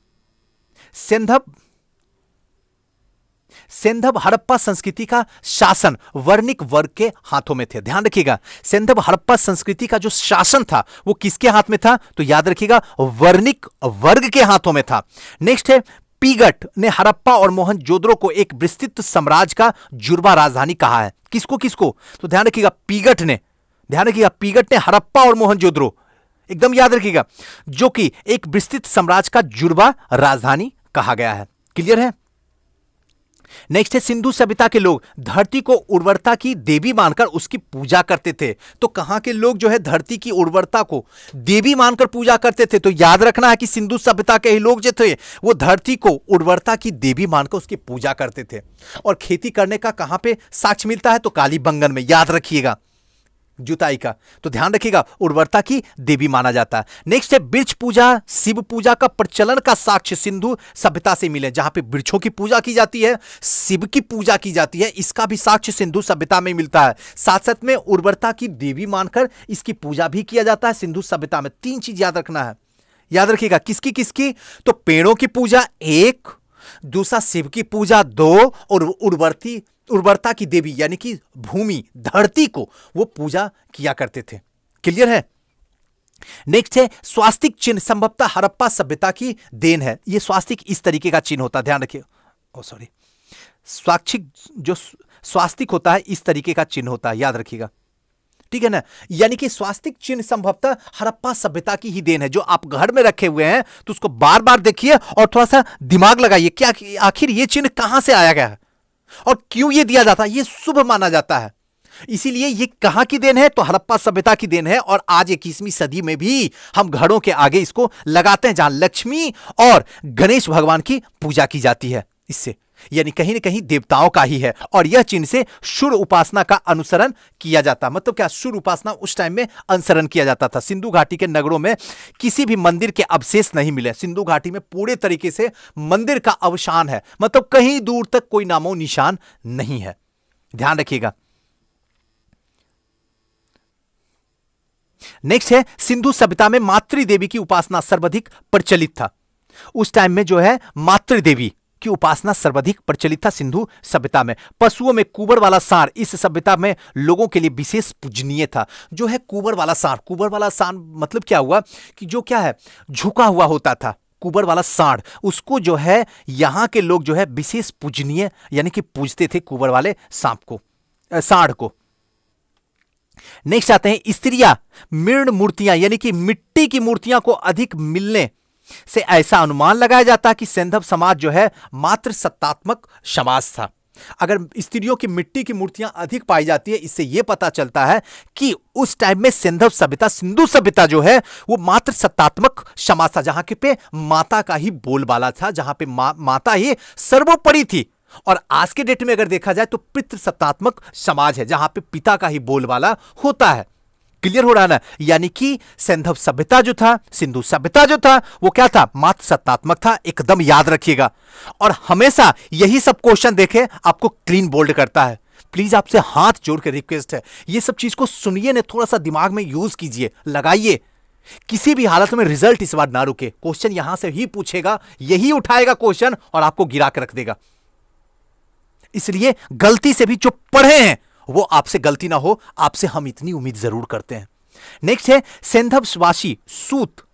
सेंधब सेंधब हड़प्पा संस्कृति का शासन वर्णिक वर्ग के हाथों में थे ध्यान रखिएगा सेंधब हड़प्पा संस्कृति का जो शासन था वो किसके हाथ में था तो याद रखिएगा वर्णिक वर्ग के हाथों में था नेक्स्ट है पीगट ने हरप्पा और जोद्रो को एक विस्तृत साम्राज्य का जुर्बा राजधानी कहा है किसको किसको तो ध्यान रखिएगा पीगट ने ध्यान रखिएगा पीगट ने हरप्पा और जोद्रो एकदम याद रखिएगा जो कि एक विस्तृत साम्राज्य का जुर्बा राजधानी कहा गया है क्लियर है नेक्स्ट है सिंधु सभ्यता के लोग धरती को उर्वरता की देवी मानकर उसकी पूजा करते थे तो कहां के लोग जो है धरती की उर्वरता को देवी मानकर पूजा करते थे तो याद रखना है कि सिंधु सभ्यता के ही लोग जो थे वो धरती को उर्वरता की देवी मानकर उसकी पूजा करते थे और खेती करने का कहां पे साक्ष्य मिलता है तो कालीबंगन में याद रखिएगा जुताई का तो ध्यान रखिएगा उर्वरता की देवी माना जाता है नेक्स्ट है वृक्ष पूजा शिव पूजा का प्रचलन का साक्ष्य सिंधु सभ्यता से मिले जहां पे वृक्षों की पूजा की जाती है शिव की पूजा की जाती है इसका भी साक्ष्य सिंधु सभ्यता में मिलता है साथ साथ में उर्वरता की देवी मानकर इसकी पूजा भी किया जाता है सिंधु सभ्यता में तीन चीज याद रखना है याद रखिएगा किसकी किसकी तो पेड़ों की पूजा एक दूसरा शिव की पूजा दो और उर्वरती उर्वरता की देवी यानी कि भूमि धरती को वो पूजा किया करते थे क्लियर है नेक्स्ट है स्वास्तिक चिन्ह संभवतः हरप्पा सभ्यता की देन है ये स्वास्तिक इस तरीके का चिन्ह होता है ध्यान रखिए ओ oh, सॉरी स्वाक्षिक जो स्वास्तिक होता है इस तरीके का चिन्ह होता है याद रखिएगा ठीक है ना यानी कि स्वास्तिक चिन्ह संभवतः हरप्पा सभ्यता की ही देन है जो आप घर में रखे हुए हैं तो उसको बार बार देखिए और थोड़ा सा दिमाग लगाइए क्या आखिर ये चिन्ह कहां से आया गया है और क्यों ये दिया जाता है ये शुभ माना जाता है इसीलिए ये कहां की देन है तो हड़प्पा सभ्यता की देन है और आज इक्कीसवीं सदी में भी हम घरों के आगे इसको लगाते हैं जहां लक्ष्मी और गणेश भगवान की पूजा की जाती है इससे यानी कहीं ना कहीं देवताओं का ही है और यह चिन्ह से सूर्य उपासना का अनुसरण किया जाता मतलब क्या सूर्य उपासना उस टाइम में अनुसरण किया जाता था सिंधु घाटी के नगरों में किसी भी मंदिर के अवशेष नहीं मिले सिंधु घाटी में पूरे तरीके से मंदिर का अवसान है मतलब कहीं दूर तक कोई नामो निशान नहीं है ध्यान रखिएगा नेक्स्ट है सिंधु सभ्यता में मातृदेवी की उपासना सर्वाधिक प्रचलित था उस टाइम में जो है मातृदेवी की उपासना सर्वाधिक प्रचलित था सिंधु सभ्यता में पशुओं में कुबर वाला सार इस सभ्यता में लोगों के लिए विशेष पूजनीय था जो है कुबर वाला सार कुबर वाला सार मतलब क्या हुआ कि जो क्या है झुका हुआ होता था कुबर वाला साढ़ उसको जो है यहाँ के लोग जो है विशेष पूजनीय यानी कि पूजते थे कुबर वाले सांप को साढ़ को नेक्स्ट आते हैं स्त्रियां मृण मूर्तियां यानी कि मिट्टी की मूर्तियां को अधिक मिलने से ऐसा अनुमान लगाया जाता है कि सैंधव समाज जो है मात्र सत्तात्मक समाज था अगर स्त्रियों की मिट्टी की मूर्तियां अधिक पाई जाती है इससे यह पता चलता है कि उस टाइम में सिंधव सभ्यता सिंधु सभ्यता जो है वो मात्र सत्तात्मक समाज था जहां के पे माता का ही बोलबाला था जहां पे मा, माता ही सर्वोपरि थी और आज के डेट में अगर देखा जाए तो पितृ सत्तात्मक समाज है जहां पे पिता का ही बोलबाला होता है क्लियर हो रहा ना यानी कि सैंधव सभ्यता जो था सिंधु सभ्यता जो था वो क्या था मात्र सत्तात्मक था एकदम याद रखिएगा और हमेशा यही सब क्वेश्चन देखे आपको क्लीन बोल्ड करता है प्लीज आपसे हाथ जोड़ के रिक्वेस्ट है ये सब चीज को सुनिए ना थोड़ा सा दिमाग में यूज कीजिए लगाइए किसी भी हालत में रिजल्ट इस बार ना रुके क्वेश्चन यहां से ही पूछेगा यही उठाएगा क्वेश्चन और आपको गिरा के रख देगा इसलिए गलती से भी जो पढ़े हैं वो आपसे गलती ना हो आपसे हम इतनी उम्मीद जरूर करते हैं नेक्स्ट है सेंधव स्वासी सूत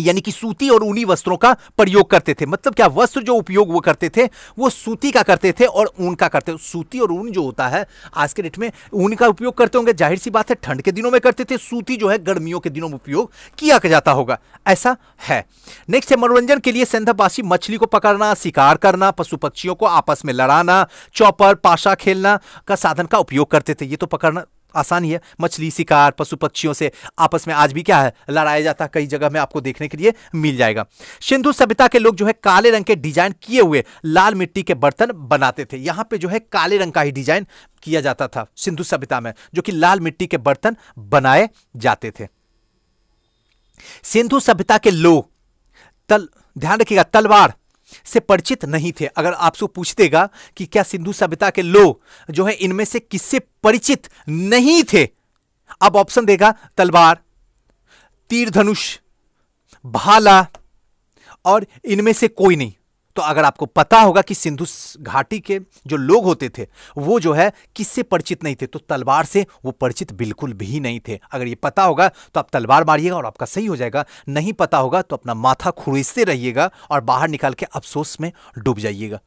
यानी कि सूती और ऊनी वस्त्रों का प्रयोग करते थे मतलब क्या वस्त्र जो उपयोग वो करते थे वो सूती का करते थे और ऊन का करते सूती और ऊन जो होता है आज के डेट में ऊन का उपयोग करते होंगे जाहिर सी बात है ठंड के दिनों में करते थे सूती जो है गर्मियों के दिनों में उपयोग किया जाता होगा ऐसा है नेक्स्ट है मनोरंजन के लिए सेंधवासी मछली को पकड़ना शिकार करना पशु पक्षियों को आपस में लड़ाना चौपर पाशा खेलना का साधन का उपयोग करते थे ये तो पकड़ना आसान ही है मछली शिकार पशु पक्षियों से आपस में आज भी क्या है लड़ाया जाता कई जगह में आपको देखने के लिए मिल जाएगा सिंधु सभ्यता के लोग जो है काले रंग के डिजाइन किए हुए लाल मिट्टी के बर्तन बनाते थे यहाँ पे जो है काले रंग का ही डिजाइन किया जाता था सिंधु सभ्यता में जो कि लाल मिट्टी के बर्तन बनाए जाते थे सिंधु सभ्यता के लोग तल ध्यान रखिएगा तलवार से परिचित नहीं थे अगर आपसे पूछ देगा कि क्या सिंधु सभ्यता के लोग जो है इनमें से किससे परिचित नहीं थे अब ऑप्शन देगा तलवार तीर धनुष भाला और इनमें से कोई नहीं तो अगर आपको पता होगा कि सिंधु घाटी के जो लोग होते थे वो जो है किससे परिचित नहीं थे तो तलवार से वो परिचित बिल्कुल भी नहीं थे अगर ये पता होगा तो आप तलवार मारिएगा और आपका सही हो जाएगा नहीं पता होगा तो अपना माथा खुरसते रहिएगा और बाहर निकाल के अफसोस में डूब जाइएगा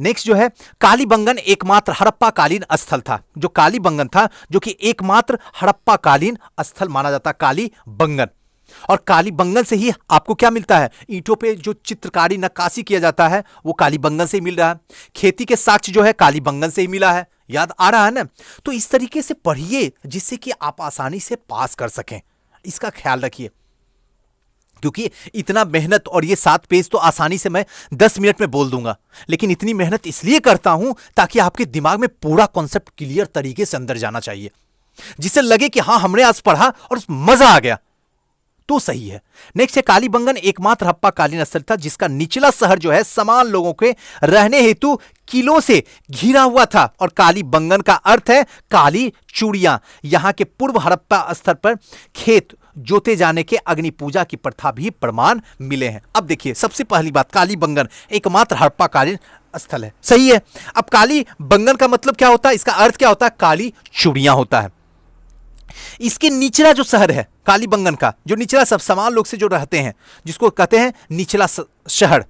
नेक्स्ट जो है कालीबंगन एकमात्र हड़प्पा कालीन स्थल था जो कालीबंगन था जो कि एकमात्र हड़प्पा कालीन स्थल माना जाता कालीबंगन और काली बंगल से ही आपको क्या मिलता है ईंटों पे जो चित्रकारी नक्काशी किया जाता है वो काली बंगल से ही मिल रहा है खेती के साक्ष्य जो है काली बंगल से ही मिला है याद आ रहा है ना तो इस तरीके से पढ़िए जिससे कि आप आसानी से पास कर सकें इसका ख्याल रखिए क्योंकि इतना मेहनत और ये सात पेज तो आसानी से मैं दस मिनट में बोल दूंगा लेकिन इतनी मेहनत इसलिए करता हूं ताकि आपके दिमाग में पूरा कॉन्सेप्ट क्लियर तरीके से अंदर जाना चाहिए जिससे लगे कि हाँ हमने आज पढ़ा और मजा आ गया तो सही है नेक्स्ट है कालीबंगन एकमात्र हप्पा कालीन स्थल था जिसका निचला शहर जो है समान लोगों के रहने हेतु किलों से घिरा हुआ था और काली बंगन का अर्थ है काली चूड़िया यहां के पूर्व हड़प्पा स्तर पर खेत जोते जाने के अग्नि पूजा की प्रथा भी प्रमाण मिले हैं अब देखिए सबसे पहली बात काली बंगन एकमात्र कालीन स्थल है सही है अब काली बंगन का मतलब क्या होता है इसका अर्थ क्या होता है काली चूड़िया होता है इसके निचला जो शहर है कालीबंगन का जो निचला सब समान लोग से जो रहते हैं जिसको कहते हैं निचला शहर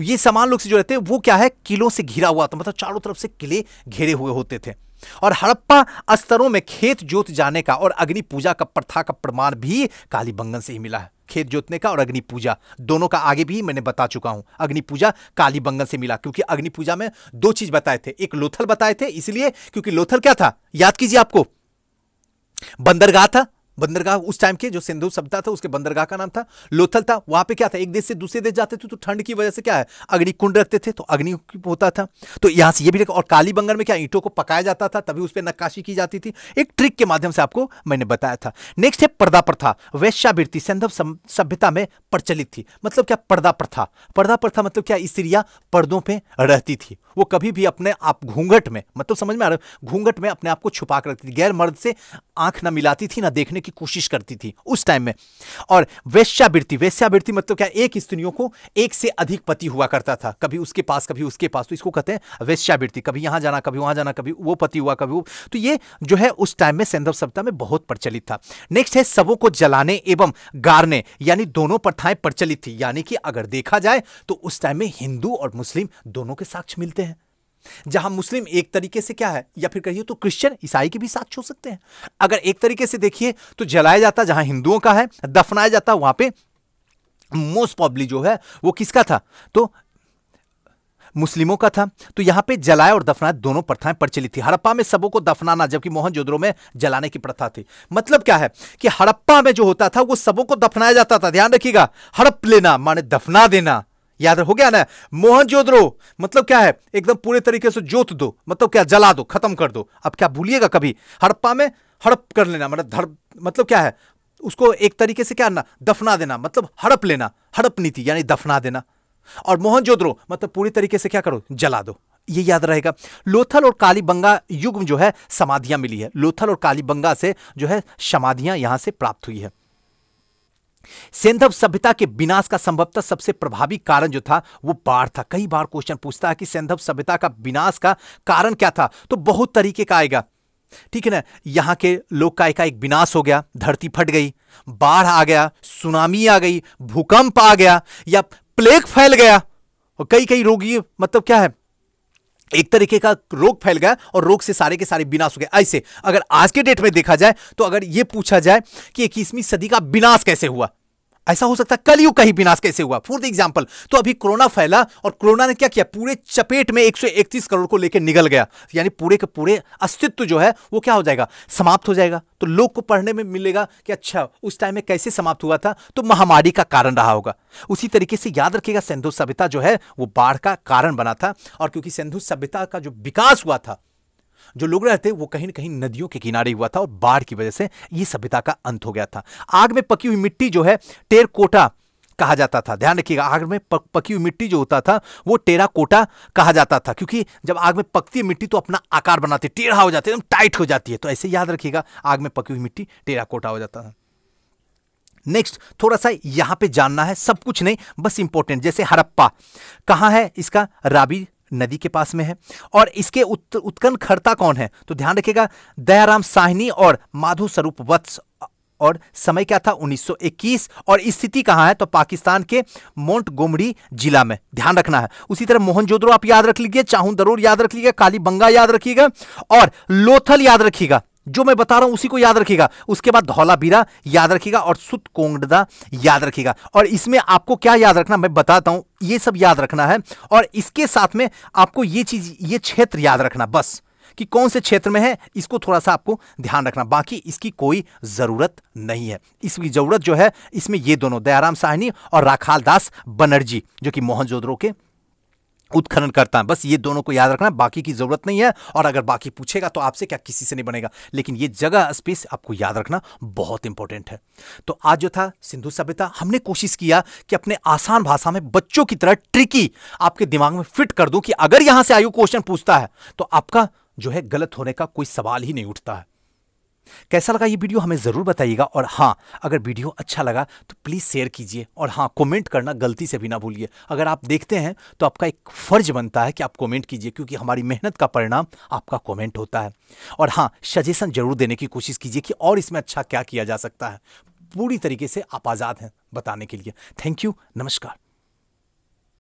ये समान लोग से जो रहते हैं वो क्या है किलों से घिरा हुआ था मतलब चारों तरफ से किले घेरे हुए होते थे और हड़प्पा स्तरों में खेत जोत जाने का और अग्नि पूजा का प्रथा का प्रमाण भी कालीबंगन से ही मिला है खेत जोतने का और अग्नि पूजा दोनों का आगे भी मैंने बता चुका हूं अग्नि पूजा कालीबंगन से मिला क्योंकि अग्नि पूजा में दो चीज बताए थे एक लोथल बताए थे इसलिए क्योंकि लोथल क्या था याद कीजिए आपको बंदरगाह था बंदरगाह उस टाइम के जो सिंधु सभ्यता था उसके बंदरगाह का नाम था लोथल था वहां पे क्या था एक देश से दूसरे देश जाते थे तो ठंड की वजह से क्या है अग्नि कुंड रखते थे तो अग्नि होता था तो यहां से ये भी और काली बंगर में क्या ईंटों को पकाया जाता था तभी उस पर नक्काशी की जाती थी एक ट्रिक के माध्यम से आपको मैंने बताया था नेक्स्ट है पर्दा प्रथा वैश्यावृत्ति सिंधु सभ्यता में प्रचलित थी मतलब क्या पर्दा प्रथा पर्दा प्रथा मतलब क्या स्त्रियां पर्दों पर रहती थी वो कभी भी अपने आप घूंघट में मतलब समझ में आ रहा है घूंघट में अपने आप को छुपा कर रखती थी गैर मर्द से आंख ना मिलाती थी ना देखने की कोशिश करती थी उस टाइम में और वेश्यावृत्ति वेश्यावृत्ति मतलब क्या एक स्त्रियों को एक से अधिक पति हुआ करता था कभी उसके पास कभी उसके पास तो इसको कहते हैं वेश्यावृत्ति कभी यहां जाना कभी वहां जाना कभी वो पति हुआ कभी वो तो ये जो है उस टाइम में सैंधव सभ्यता में बहुत प्रचलित था नेक्स्ट है सबों को जलाने एवं गारने यानी दोनों प्रथाएं प्रचलित थी यानी कि अगर देखा जाए तो उस टाइम में हिंदू और मुस्लिम दोनों के साक्ष्य मिलते हैं जहां मुस्लिम एक तरीके से क्या है या फिर कहिए तो क्रिश्चियन ईसाई के भी साक्ष हो सकते हैं अगर एक तरीके से देखिए तो जलाया जाता जहां हिंदुओं का है दफनाया जाता वहां पे मोस्ट पॉबली जो है वो किसका था तो मुस्लिमों का था तो यहां पे जलाया और दफनाया दोनों प्रथाएं प्रचलित थी हड़प्पा में सबों को दफनाना जबकि मोहनजोदड़ो में जलाने की प्रथा थी मतलब क्या है कि हड़प्पा में जो होता था वो सबों को दफनाया जाता था ध्यान रखिएगा हड़प लेना माने दफना देना याद हो गया ना मोहन जोधरो मतलब क्या है एकदम पूरे तरीके से जोत दो मतलब क्या जला दो खत्म कर दो अब क्या भूलिएगा कभी हड़प्पा में हड़प कर लेना मतलब धर मतलब क्या है उसको एक तरीके से क्या ना दफना देना मतलब हड़प लेना हड़प नीति यानी दफना देना और मोहन जोधरो मतलब पूरी तरीके से क्या करो जला दो ये याद रहेगा लोथल और कालीबंगा युग में जो है समाधियां मिली है लोथल और कालीबंगा से जो है समाधियां यहां से प्राप्त हुई है सेंधव सभ्यता के विनाश का संभवतः सबसे प्रभावी कारण जो था वो बाढ़ था कई बार क्वेश्चन पूछता है कि सेंधव सभ्यता का विनाश का कारण क्या था तो बहुत तरीके का आएगा ठीक है ना यहां के लोक काय का एक विनाश हो गया धरती फट गई बाढ़ आ गया सुनामी आ गई भूकंप आ गया या प्लेग फैल गया और कई कई रोगी मतलब क्या है एक तरीके का रोग फैल गया और रोग से सारे के सारे विनाश हो गए ऐसे अगर आज के डेट में देखा जाए तो अगर यह पूछा जाए कि इक्कीसवीं सदी का विनाश कैसे हुआ ऐसा हो सकता है कल यू कहीं विनाश कैसे हुआ फॉर द एग्जाम्पल तो अभी कोरोना फैला और कोरोना ने क्या किया पूरे चपेट में 131 करोड़ को लेकर निकल गया यानी पूरे के पूरे अस्तित्व जो है वो क्या हो जाएगा समाप्त हो जाएगा तो लोग को पढ़ने में मिलेगा कि अच्छा उस टाइम में कैसे समाप्त हुआ था तो महामारी का कारण रहा होगा उसी तरीके से याद रखिएगा सिंधु सभ्यता जो है वो बाढ़ का कारण बना था और क्योंकि सिंधु सभ्यता का जो विकास हुआ था जो लोग रहते वो कहीं ना कहीं नदियों के किनारे हुआ था और बाढ़ की वजह से ये सभ्यता का अंत हो गया था आग में पकी हुई मिट्टी जो है टेरकोटा कहा जाता था ध्यान रखिएगा आग में पक, पकी हुई मिट्टी जो होता था वो टेरा कोटा कहा जाता था क्योंकि जब आग में पकती है मिट्टी तो अपना आकार बनाती है टेढ़ा हो जाती है एकदम टाइट हो जाती है तो ऐसे याद रखिएगा आग में पकी हुई मिट्टी टेरा कोटा हो जाता था नेक्स्ट थोड़ा सा यहां पे जानना है सब कुछ नहीं बस इंपॉर्टेंट जैसे हड़प्पा कहाँ है इसका राबी नदी के पास में है और इसके उत, उत्कन खरता कौन है तो ध्यान रखिएगा दयाराम साहनी और माधु स्वरूप वत्स और समय क्या था 1921 और स्थिति कहाँ है तो पाकिस्तान के गोमड़ी जिला में ध्यान रखना है उसी तरह मोहनजोद्रो आप याद रख लीजिए चाहूं दरूर याद रख लीजिएगा काली बंगा याद रखिएगा और लोथल याद रखिएगा जो मैं बता रहा हूं उसी को याद रखिएगा उसके बाद धौला बीरा याद रखिएगा और सुत कोंगडदा याद रखिएगा और इसमें आपको क्या याद रखना मैं बताता हूं ये सब याद रखना है और इसके साथ में आपको ये चीज ये क्षेत्र याद रखना बस कि कौन से क्षेत्र में है इसको थोड़ा सा आपको ध्यान रखना बाकी इसकी कोई ज़रूरत नहीं है इसकी ज़रूरत जो है इसमें ये दोनों दयाराम साहनी और राखाल दास बनर्जी जो कि मोहनजोदड़ो के उत्खनन करता है बस ये दोनों को याद रखना बाकी की ज़रूरत नहीं है और अगर बाकी पूछेगा तो आपसे क्या किसी से नहीं बनेगा लेकिन ये जगह स्पेस आपको याद रखना बहुत इंपॉर्टेंट है तो आज जो था सिंधु सभ्यता हमने कोशिश किया कि अपने आसान भाषा में बच्चों की तरह ट्रिकी आपके दिमाग में फिट कर दूं कि अगर यहां से आयु क्वेश्चन पूछता है तो आपका जो है गलत होने का कोई सवाल ही नहीं उठता है कैसा लगा ये वीडियो हमें ज़रूर बताइएगा और हाँ अगर वीडियो अच्छा लगा तो प्लीज़ शेयर कीजिए और हाँ कमेंट करना गलती से भी ना भूलिए अगर आप देखते हैं तो आपका एक फ़र्ज बनता है कि आप कमेंट कीजिए क्योंकि हमारी मेहनत का परिणाम आपका कमेंट होता है और हाँ सजेशन ज़रूर देने की कोशिश कीजिए कि और इसमें अच्छा क्या किया जा सकता है पूरी तरीके से आप आज़ाद हैं बताने के लिए थैंक यू नमस्कार